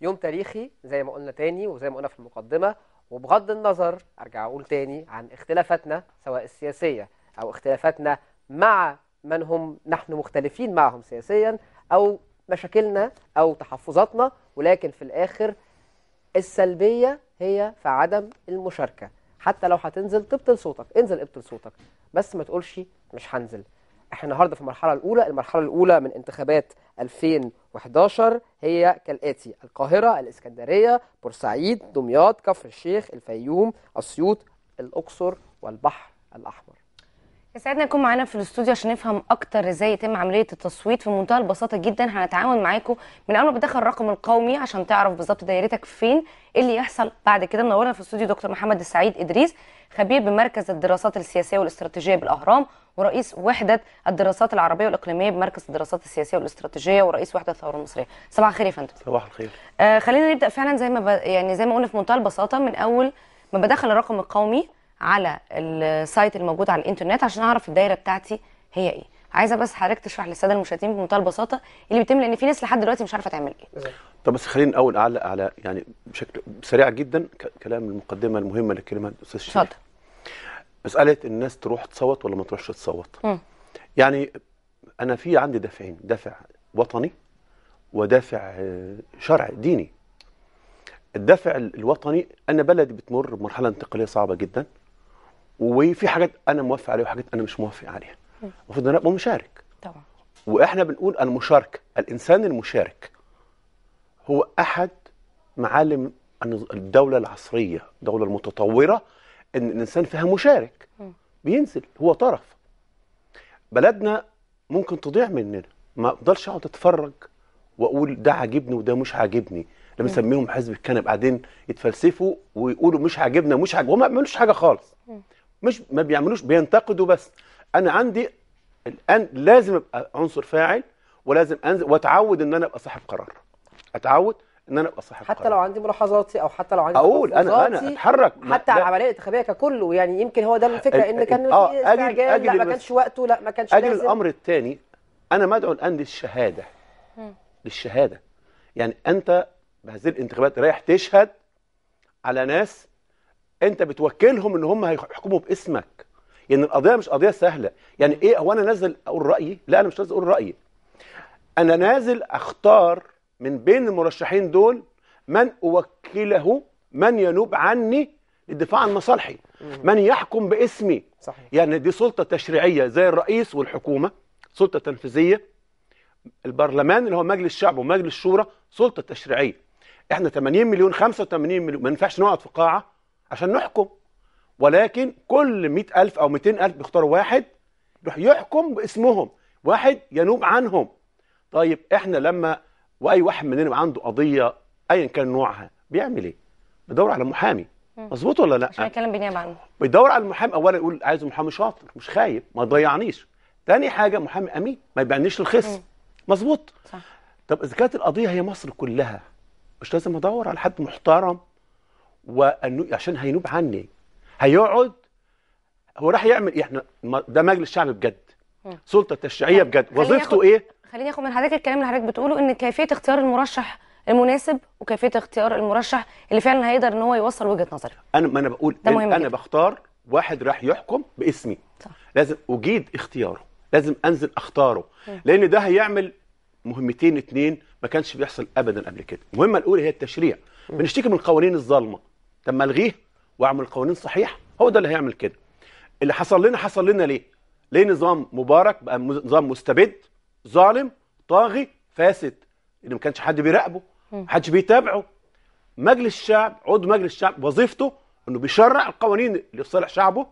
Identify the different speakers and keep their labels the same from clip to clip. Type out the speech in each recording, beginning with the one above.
Speaker 1: يوم تاريخي زي ما قلنا تاني وزي ما قلنا في المقدمة وبغض النظر أرجع أقول تاني عن اختلافاتنا سواء السياسية أو اختلافاتنا مع من هم نحن مختلفين معهم سياسيا أو مشاكلنا أو تحفظاتنا ولكن في الآخر السلبية هي في عدم المشاركة حتى لو هتنزل تبطل صوتك انزل ابطل صوتك بس ما تقولش مش هنزل احنا النهارده في المرحله الاولى المرحله الاولى من انتخابات 2011 هي كالاتي القاهره الاسكندريه بورسعيد دمياط كفر الشيخ الفيوم اسيوط الاقصر والبحر الاحمر
Speaker 2: يسعدنا يكون معانا في الاستوديو عشان نفهم اكتر ازاي يتم عمليه التصويت في منتهى البساطه جدا هنتعاون معاكم من اول ما بتدخل الرقم القومي عشان تعرف بالظبط دايرتك فين ايه اللي يحصل بعد كده منورنا في الاستوديو دكتور محمد السعيد ادريس خبير بمركز الدراسات السياسيه والاستراتيجيه بالاهرام ورئيس وحده الدراسات العربيه والاقليميه بمركز الدراسات السياسيه والاستراتيجيه ورئيس وحده الثوره المصريه صباح الخير يا فندم صباح الخير آه خلينا نبدا فعلا زي ما ب... يعني زي ما قلنا في منتهى البساطه من اول ما بدخل الرقم القومي على السايت الموجود على الانترنت عشان اعرف الدايره بتاعتي هي ايه عايزه بس حضرتك تشرح للساده المشاهدين بمنتهى البساطه اللي بيتم لان في ناس لحد دلوقتي مش عارفه تعمل ايه
Speaker 3: طب بس خلينا الاول اعلق على يعني بشكل سريع جدا كلام المقدمه المهمه للكلمه الاستاذ الشيخ. اتفضل مساله الناس تروح تصوت ولا ما تروحش تصوت م. يعني انا في عندي دافعين دافع وطني ودافع آه، شرعي ديني الدافع الوطني ان بلدي بتمر بمرحله انتقاليه صعبه جدا وفي حاجات انا موافق عليها وحاجات انا مش موافق عليها المفروض انا ابقى مشارك طبعا واحنا بنقول المشاركه الانسان المشارك هو احد معالم الدوله العصريه الدوله المتطوره ان الانسان فيها مشارك بينزل هو طرف بلدنا ممكن تضيع مننا ما افضلش اقعد اتفرج واقول ده عاجبني وده مش عاجبني لما نسميهم حزب الكنب بعدين يتفلسفوا ويقولوا مش عاجبنا مش عاجبنا وما بيعملوش حاجه خالص مش ما بيعملوش بينتقدوا بس انا عندي الان لازم ابقى عنصر فاعل ولازم انزل واتعود ان انا ابقى صاحب قرار اتعود ان انا ابقى صاحب حتى قرار. لو
Speaker 1: عندي ملاحظاتي او حتى لو عندي اقول انا انا اتحرك حتى على العمليه الانتخابيه ككله يعني يمكن هو ده الفكره ان كان في آه، استعجال أجل لا ما كانش وقته لا ما كانش اجل لازم. الامر
Speaker 3: الثاني انا مدعو الان للشهاده للشهاده يعني انت بهذه الانتخابات رايح تشهد على ناس انت بتوكلهم ان هم هيحكموا باسمك يعني القضيه مش قضيه سهله يعني ايه هو انا نازل اقول رايي لا انا مش نازل اقول رايي انا نازل اختار من بين المرشحين دول من اوكله من ينوب عني للدفاع عن مصالحي من يحكم باسمي صحيح. يعني دي سلطه تشريعيه زي الرئيس والحكومه سلطه تنفيذيه البرلمان اللي هو مجلس الشعب ومجلس الشورى سلطه تشريعيه احنا 80 مليون 85 مليون ما ينفعش نقعد في قاعه عشان نحكم ولكن كل 100000 أو 200000 بيختاروا واحد يروح يحكم باسمهم واحد ينوب عنهم طيب احنا لما واي واحد مننا عنده قضيه ايا كان نوعها بيعمل ايه بدور على محامي
Speaker 2: مظبوط ولا لا عشان اتكلم بنيابه عنه
Speaker 3: بيدور على المحامي اولا يقول عايز محامي شاطر مش خايب ما يضيعنيش تاني حاجه محامي امين ما يبيعنيش الخصم مظبوط صح طب اذا كانت القضيه هي مصر كلها مش لازم ادور على حد محترم وانه عشان هينوب عني هيقعد هو راح يعمل إيه؟ احنا ده مجلس شعب بجد سلطه تشريعيه بجد وظيفته ايه
Speaker 2: خليني اخد من حضرتك الكلام اللي حضرتك بتقوله ان كيفيه اختيار المرشح المناسب وكيفيه اختيار المرشح اللي فعلا هيقدر ان هو يوصل وجهه نظره
Speaker 3: انا ما انا بقول ده مهم انا جدا. بختار واحد راح يحكم باسمي صح. لازم اجيد اختياره لازم انزل اختاره لان ده هيعمل مهمتين اتنين ما كانش بيحصل ابدا قبل كده المهمه الاولى هي التشريع بنشتكي من القوانين الظالمه طب ما الغيه واعمل قوانين صحيحه هو ده اللي هيعمل كده اللي حصل لنا حصل لنا ليه ليه نظام مبارك بقى نظام مستبد ظالم طاغي فاسد اللي ما كانش حد بيراقبه ما حدش بيتابعه مجلس الشعب عضو مجلس الشعب وظيفته انه بيشرع القوانين لصالح شعبه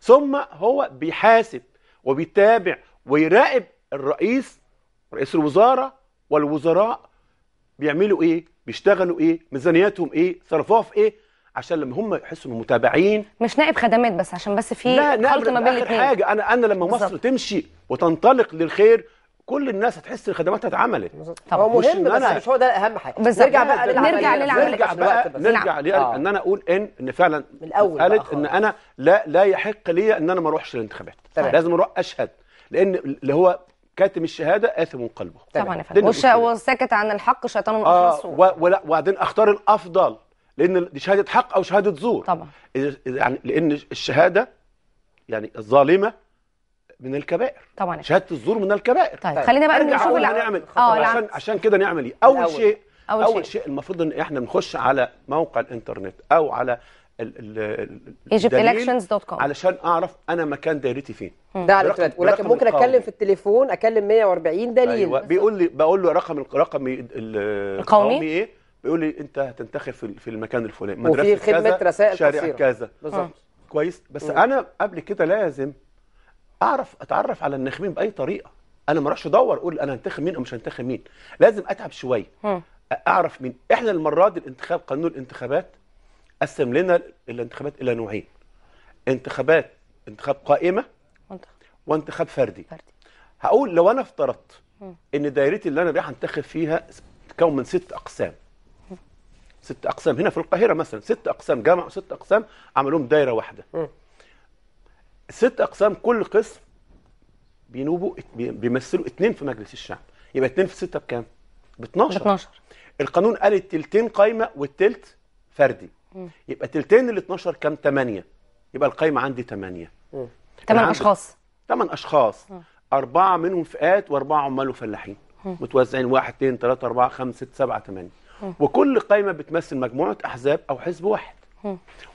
Speaker 3: ثم هو بيحاسب وبيتابع ويراقب الرئيس رئيس الوزاره والوزراء بيعملوا ايه بيشتغلوا ايه ميزانياتهم ايه صرفوها في ايه عشان لما هم يحسوا انهم متابعين
Speaker 2: مش نائب خدمات بس عشان بس في خلط ما بين الاثنين
Speaker 3: حاجه انا انا لما بالزبط. مصر تمشي وتنطلق للخير كل الناس هتحس ان خدماتها اتعملت طب مهم بس أنا... مش هو
Speaker 1: ده اهم حاجه بالزبط. نرجع بقى للعمليه نرجع للعمليه نرجع بقى نرجع نعم.
Speaker 3: آه. ان انا اقول ان ان فعلا من الاول قالت ان انا لا لا يحق لي ان انا ما اروحش الانتخابات لازم اروح اشهد لان اللي هو كاتم الشهاده اثم قلبه طبعا, طبعا.
Speaker 2: وسكت عن الحق شيطان آه.
Speaker 3: ولا وبعدين اختار الافضل لان دي شهاده حق او شهاده زور طبعا يعني لان الشهاده يعني الظالمه من الكبائر طبعا شهاده الزور من الكبائر
Speaker 2: طيب, طيب. خلينا بقى نشوف اللي هنعمل آه، عشان
Speaker 3: عشان كده نعمل ايه اول الأول. شيء اول, أول شيء. شيء المفروض ان احنا نخش على موقع الانترنت او على egyptelections.com علشان اعرف انا مكان دايرتي فين ده على الانترنت ولكن ممكن اتكلم في
Speaker 1: التليفون اكلم 140 دليل أيوة.
Speaker 3: بيقول لي بقول له رقم رقمي القومي ايه بيقول لي انت هتنتخب في المكان الفلاني مدرسه وفي خدمه كذا رسائل شارع كذا آه. بالظبط كويس بس مم. انا قبل كده لازم اعرف اتعرف على الناخبين باي طريقه انا ما اروحش ادور اقول انا هنتخب مين او مش هنتخب مين لازم اتعب شويه آه. اعرف مين احنا المره دي الانتخاب قانون الانتخابات قسم لنا الانتخابات الى نوعين انتخابات انتخاب قائمه وانتخاب فردي, فردي. هقول لو انا افترضت ان دايرتي اللي انا رايح انتخب فيها تتكون من ست اقسام ست اقسام هنا في القاهره مثلا ست اقسام جامعه ست اقسام عملوهم دايره واحده م. ست اقسام كل قسم بينوبوا بيمثلوا اثنين في مجلس الشعب يبقى اثنين في سته بكام؟ ب 12 12 القانون قال التلتين قايمه والتلت فردي يبقى تلتين ال 12 كام؟ 8 يبقى القايمه عندي 8 8 اشخاص 8 اشخاص أربعة منهم فئات وأربعة عمال وفلاحين متوزعين 1 2 3 4 5 6 7 8 وكل قايمه بتمثل مجموعه احزاب او حزب واحد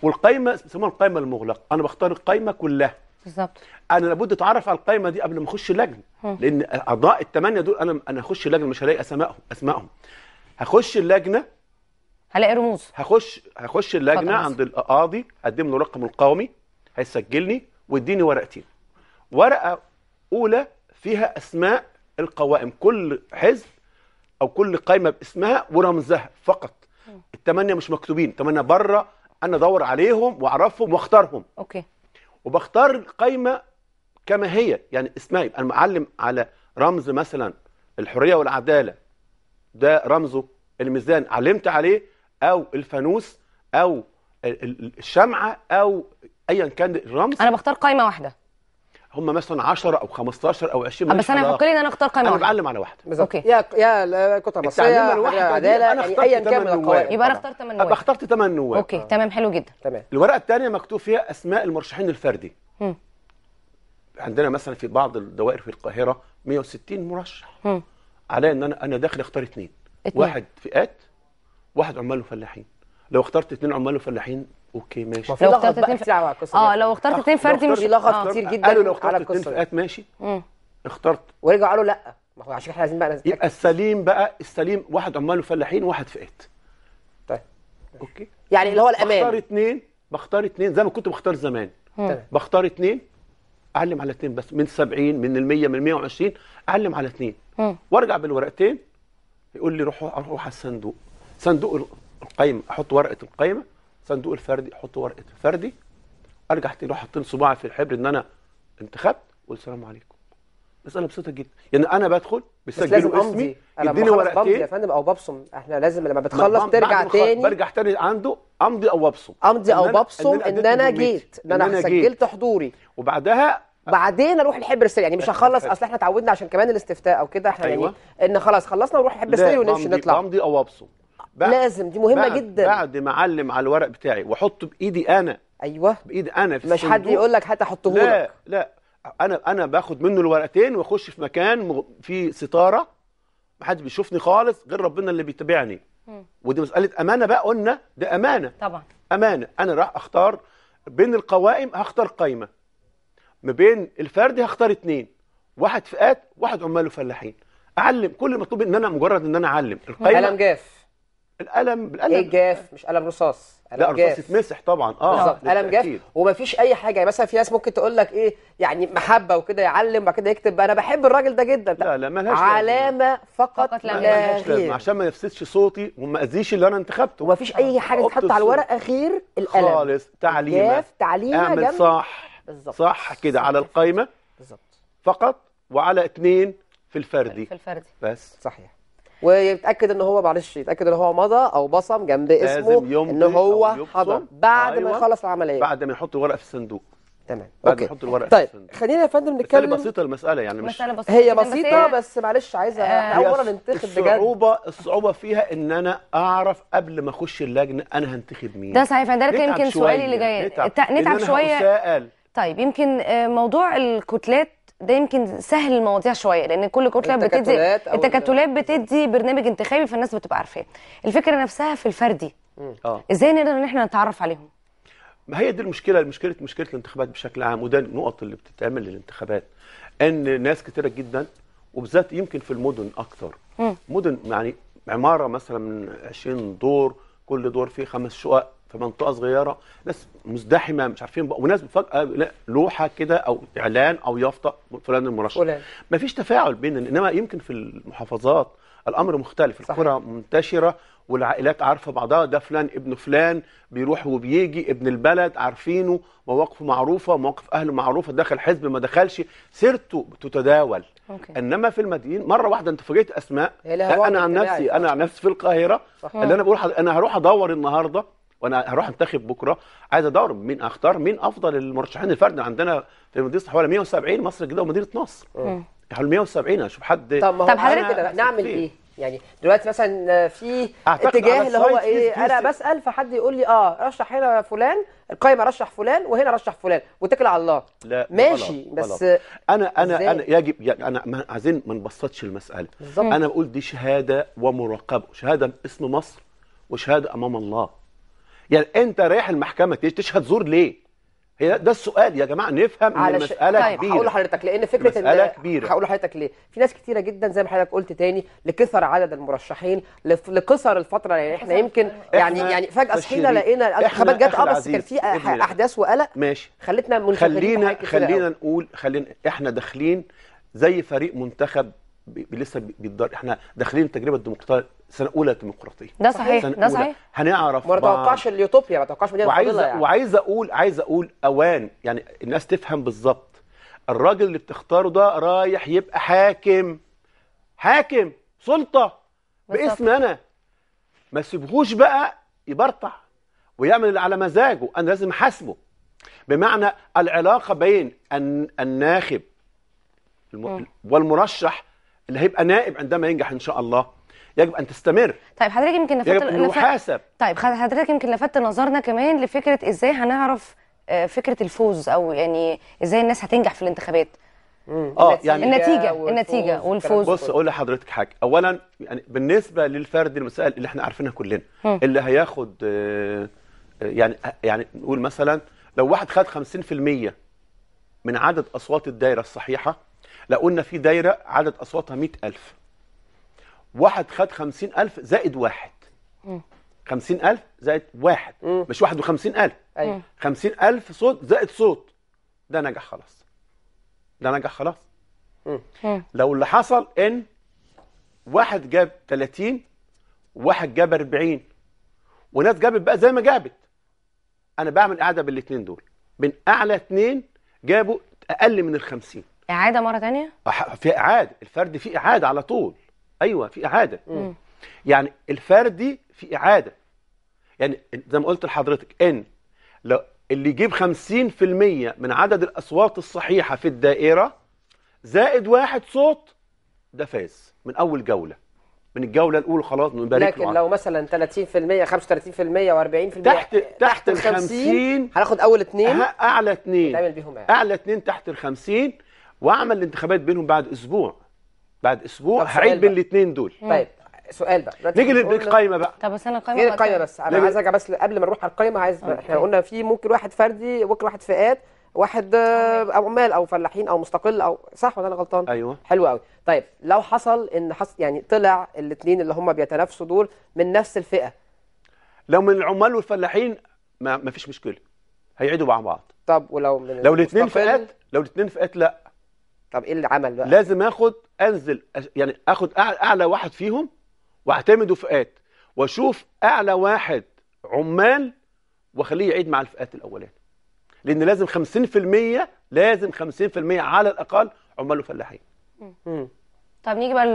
Speaker 3: والقايمه بيسموها القايمه المغلقه انا بختار القايمه كلها بالظبط انا لابد اتعرف على القايمه دي قبل ما اخش اللجنه لان اعضاء الثمانيه دول انا انا هخش اللجنه مش هلاقي اسمائهم اسمائهم هخش اللجنه هلاقي رموز هخش هخش اللجنه عند القاضي اقدم له رقم القومي هيسجلني واديني ورقتين ورقه اولى فيها اسماء القوائم كل حزب او كل قايمه باسمها ورمزها فقط الثمانيه مش مكتوبين الثمانيه بره انا ادور عليهم واعرفهم واختارهم اوكي وبختار القايمه كما هي يعني اسمها يبقى المعلم على رمز مثلا الحريه والعداله ده رمزه الميزان علمت عليه او الفانوس او الشمعه او ايا كان الرمز انا بختار قايمه واحده هم مثلا 10 او 15 او 20 آه، بس انا هقول لي ان انا
Speaker 2: اختار قائمه انا بعلم على واحده بالظبط اوكي يا يا قطع مصريه يا عداله انا يعني اخترت ايا كان القوائم يبقى انا اخترت 8 نواب
Speaker 3: اخترت 8 نواب اوكي آه. تمام
Speaker 2: حلو جدا تمام
Speaker 3: الورقه الثانيه مكتوب فيها اسماء المرشحين الفردي م. عندنا مثلا في بعض الدوائر في القاهره 160 مرشح م. على ان انا انا داخل اختار اثنين واحد فئات واحد عمال وفلاحين لو اخترت اثنين عمال وفلاحين اوكي ماشي آه، لو اخترت
Speaker 1: اثنين ف... على القصه اه لو اخترت اثنين فردي مش لغط كتير جدا قالوا لو اخترت اثنين فئات
Speaker 3: ماشي اخترت ورجعوا قالوا لا ما هو عشان احنا عايزين بقى يبقى السليم بقى السليم واحد عمال وفلاحين واحد فئات طيب اوكي
Speaker 1: يعني اللي هو الامان بختار
Speaker 3: اثنين بختار اثنين زي ما كنت بختار زمان طيب. بختار اثنين اعلم على اثنين بس من 70 من ال 100 من 120 اعلم على اثنين وارجع بالورقتين يقول لي روح روح على الصندوق صندوق القايمه احط ورقه القايمه صندوق الفردي احط ورقه الفردي ارجع تاني اروح حاطين صباعي في الحبر ان انا انتخبت والسلام عليكم مساله بسيطه جدا يعني انا بدخل بسجل اسمي يديني ورقتين يا
Speaker 1: فندم او ببصم احنا لازم لما بتخلص ترجع تاني برجع
Speaker 3: تاني عنده امضي او ابصم امضي او ببصم ان انا جيت ان انا سجلت حضوري وبعدها
Speaker 1: بعدين اروح الحبر السري يعني مش هخلص اصل احنا اتعودنا عشان كمان الاستفتاء او كده احنا يعني أيوة. يعني ان خلاص خلصنا نروح الحبر السري ونمشي نطلع
Speaker 3: امضي او ابصم بعد لازم دي مهمه بعد جدا بعد ما اعلم على الورق بتاعي واحطه بايدي انا ايوه بايدي انا في مش حد يقول لك هات احطه لا لا انا انا باخد منه الورقتين واخش في مكان فيه ستاره ما حد بيشوفني خالص غير ربنا اللي بيتابعني ودي مساله امانه بقى قلنا ده امانه طبعا امانه انا راح اختار بين القوائم هختار قايمه ما بين الفرد هختار اثنين واحد فئات واحد عمال وفلاحين اعلم كل المطلوب ان انا مجرد ان انا اعلم القايمه قلم
Speaker 1: جاف القلم بالقلم ايه جاف مش قلم رصاص قلم لا رصاص
Speaker 3: يتمسح طبعا اه بالظبط قلم جاف
Speaker 1: ومفيش اي حاجه يعني مثلا في ناس ممكن تقول لك ايه يعني
Speaker 3: محبه وكده يعلم وبعد كده يكتب انا بحب الراجل ده جدا لا لا ملهاش
Speaker 1: علامه فقط, فقط لا غير
Speaker 3: عشان ما يفسدش صوتي وما اذيش اللي انا انتخبته ومفيش اي حاجه تتحط على الورقه
Speaker 1: غير القلم خالص
Speaker 3: تعليمه جاف تعليمه اعمل جنب. صح بالظبط صح كده على القايمه بالظبط فقط وعلى اثنين في الفردي في الفردي بس صحيح
Speaker 1: ويتاكد ان هو معلش يتاكد ان هو مضى او بصم جنب اسمه ان هو حضر بعد أيوة. ما يخلص العمليه
Speaker 3: بعد ما يحط الورقه في الصندوق تمام اوكي نحط الورق طيب خلينا يا فندم نتكلم مسألة بسيطة المسألة يعني مش
Speaker 1: مسألة بسيطة هي بسيطة بس معلش عايزة آه. اولا ننتخب بجد
Speaker 3: الصعوبة الصعوبة فيها ان انا اعرف قبل ما اخش اللجنة انا هنتخب مين ده صحيح فده يمكن سؤالي اللي جاي نتعب, نتعب شوية
Speaker 2: طيب يمكن آه، موضوع الكتلات ده يمكن سهل المواضيع شويه لان كل كتله بتدي التكتلات بتدي برنامج انتخابي فالناس بتبقى عارفاه الفكره نفسها في الفردي اه ازاي نقدر ان احنا نتعرف عليهم
Speaker 3: ما هي دي المشكله المشكله مشكله الانتخابات بشكل عام وده النقط اللي بتتعمل للانتخابات ان ناس كتيره جدا وبالذات يمكن في المدن اكثر مم. مدن يعني عماره مثلا من 20 دور كل دور فيه خمس شقق في منطقه صغيره ناس مزدحمه مش عارفين بقى وناس فجاه لا لوحه كده او اعلان او يافطه فلان المرشح مفيش تفاعل بين انما يمكن في المحافظات الامر مختلف صحيح. الكره منتشره والعائلات عارفه بعضها ده فلان ابن فلان بيروح وبيجي ابن البلد عارفينه مواقفه معروفه مواقف اهله معروفه دخل حزب ما دخلش سيرته بتتداول أوكي. انما في المدينه مره واحده انت فاجئت اسماء انا عن نفسي انا عن نفسي في القاهره صح. اللي انا بقول انا هروح ادور النهارده وانا هروح انتخب بكره عايز ادور مين اختار مين افضل المرشحين الفرد عندنا في مدينه حوالي 170 مصر الجديده ومدينه نصر حوالي 170 اشوف حد طب ما هو طب حضرتك نعمل ايه؟
Speaker 1: يعني دلوقتي مثلا في اتجاه اللي هو ايه انا بسال فحد يقول لي اه رشح هنا فلان القائمه رشح فلان وهنا رشح فلان واتكل على الله لا ماشي بلد. بس بلد.
Speaker 3: انا انا زي. انا يجب يعني انا عايزين ما نبسطش المساله بالزبط. انا بقول دي شهاده ومراقبه شهاده باسم مصر وشهاده امام الله يعني انت رايح المحكمه تشهد زور ليه هي ده السؤال يا جماعه نفهم ان المساله طيب كبيره هقول لحضرتك
Speaker 1: لان فكره ان كبيره هقول لحضرتك ليه في ناس كتيره جدا زي ما حضرتك قلت تاني لكثر عدد المرشحين لقصر الفتره يعني احنا يمكن يعني يعني فجاه صحينا لقينا الانتخابات جت اه بس كان في احداث وقلق
Speaker 3: ماشي خلتنا خلينا خلينا نقول خلينا احنا داخلين زي فريق منتخب لسه بيتدرب احنا داخلين التجربه الديمقراطيه سنه اولى ديمقراطيه ده صحيح ده صحيح هنعرف ما نتوقعش
Speaker 1: اليوتوبيا ما نتوقعش مدينه وعايز يعني.
Speaker 3: وعايز اقول عايز اقول اوان يعني الناس تفهم بالظبط الراجل اللي بتختاره ده رايح يبقى حاكم حاكم سلطه باسم انا ما تسيبهوش بقى يبرطع ويعمل اللي على مزاجه انا لازم احاسبه بمعنى العلاقه بين الناخب والمرشح اللي هيبقى نائب عندما ينجح ان شاء الله يجب ان تستمر
Speaker 2: طيب حضرتك يمكن لفت يجب نحاسب طيب حضرتك يمكن لفت نظرنا كمان لفكره ازاي هنعرف آه، فكره الفوز او يعني ازاي الناس هتنجح في الانتخابات اه يعني النتيجه والفوز النتيجه والفوز بص اقول
Speaker 3: لحضرتك حاجه اولا يعني بالنسبه للفرد المسائل اللي احنا عارفينها كلنا م. اللي هياخد آه، آه، يعني يعني نقول مثلا لو واحد خد 50% من عدد اصوات الدايره الصحيحه لو قلنا في دايره عدد اصواتها 100000 واحد خد 50000 زائد واحد 50000 زائد واحد مم. مش 51000 ايوه 50000 صوت زائد صوت ده نجح خلاص ده نجح خلاص مم. لو اللي حصل ان واحد جاب 30 وواحد جاب 40 وناس جابت بقى زي ما جابت انا بعمل إعادة بالاثنين دول بين اعلى اثنين جابوا اقل من ال 50
Speaker 2: اعاده مره ثانيه
Speaker 3: في اعاده الفرد فيه اعاده على طول ايوه في اعاده مم. يعني الفرد دي في اعاده يعني زي ما قلت لحضرتك ان لو اللي يجيب 50% من عدد الاصوات الصحيحه في الدائره زائد واحد صوت ده فاز من اول جوله من الجوله الاولى خلاص بنبارك لكن له لو
Speaker 1: مثلا 30% 35% و40% تحت تحت
Speaker 3: ال 50 هناخد اول اثنين اعلى اثنين اعلى اثنين تحت ال 50 واعمل الانتخابات بينهم بعد اسبوع بعد اسبوع هعيد بين الاثنين دول طيب سؤال بقى نيجي للقايمه بقى
Speaker 2: طب بس انا القايمه ايه القايمه بس انا عايز ارجع
Speaker 3: بس قبل ما نروح على القايمه
Speaker 1: عايز احنا قلنا في ممكن واحد فردي ممكن واحد فئات واحد آه، او عمال او فلاحين او مستقل او صح ولا انا غلطان ايوه حلو قوي طيب لو حصل ان حصل يعني طلع الاثنين اللي هم بيتنافسوا دول من نفس الفئه
Speaker 3: لو من العمال والفلاحين ما فيش مشكله هيعيدوا مع بعض
Speaker 1: طب ولو من لو الاثنين فئات
Speaker 3: لو الاثنين فئات لا طب ايه اللي عمل بقى لازم اخد انزل يعني اخد اعلى واحد فيهم واعتمده فئات واشوف اعلى واحد عمال واخليه يعيد مع الفئات الاولانيه لان لازم 50% لازم 50% على الاقل عمال وفلاحين
Speaker 2: طب نيجي بقى